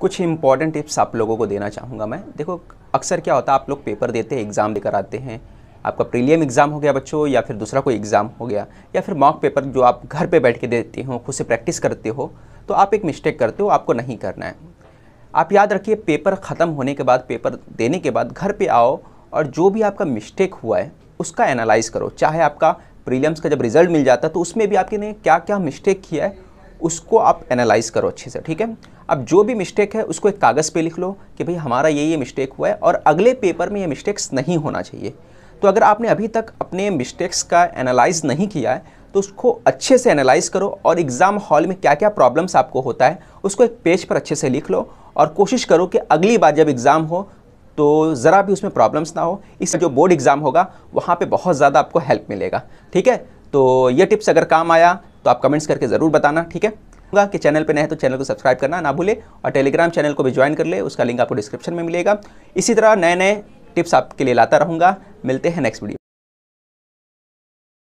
कुछ important tips आप लोगों को देना चाहूँगा मैं देखो अक्सर क्या होता है आप लोग पेपर देते हैं एग्ज़ाम देकर आते हैं आपका प्रीलियम एग्ज़ाम हो गया बच्चों या फिर दूसरा कोई एग्ज़ाम हो गया या फिर मॉक पेपर जो आप घर पे बैठ के देते हो खुद से प्रैक्टिस करते हो तो आप एक मिस्टेक करते हो आपको नहीं करना है आप याद रखिए पेपर ख़त्म होने के बाद पेपर देने के बाद घर पे आओ और जो भी आपका मिस्टेक हुआ है उसका एनालाइज़ करो चाहे आपका प्रीलियम्स का जब रिज़ल्ट मिल जाता है तो उसमें भी आपके ने क्या क्या मिस्टेक किया है उसको आप एनालाइज़ करो अच्छे से ठीक है अब जो भी मिस्टेक है उसको एक कागज़ पे लिख लो कि भाई हमारा ये ये मिस्टेक हुआ है और अगले पेपर में ये मिस्टेक्स नहीं होना चाहिए तो अगर आपने अभी तक अपने मिस्टेक्स का एनालाइज़ नहीं किया है तो उसको अच्छे से एनालाइज़ करो और एग्ज़ाम हॉल में क्या क्या प्रॉब्लम्स आपको होता है उसको एक पेज पर अच्छे से लिख लो और कोशिश करो कि अगली बार जब एग्ज़ाम हो तो ज़रा भी उसमें प्रॉब्लम्स ना हो इस जो बोर्ड एग्ज़ाम होगा वहाँ पर बहुत ज़्यादा आपको हेल्प मिलेगा ठीक है तो ये टिप्स अगर काम आया तो आप कमेंट्स करके ज़रूर बताना ठीक है होगा कि चैनल पे नए हैं तो चैनल को सब्सक्राइब करना ना भूले और टेलीग्राम चैनल को भी ज्वाइन कर ले उसका लिंक आपको डिस्क्रिप्शन में मिलेगा इसी तरह नए नए टिप्स आपके लिए लाता रहूँगा मिलते हैं नेक्स्ट वीडियो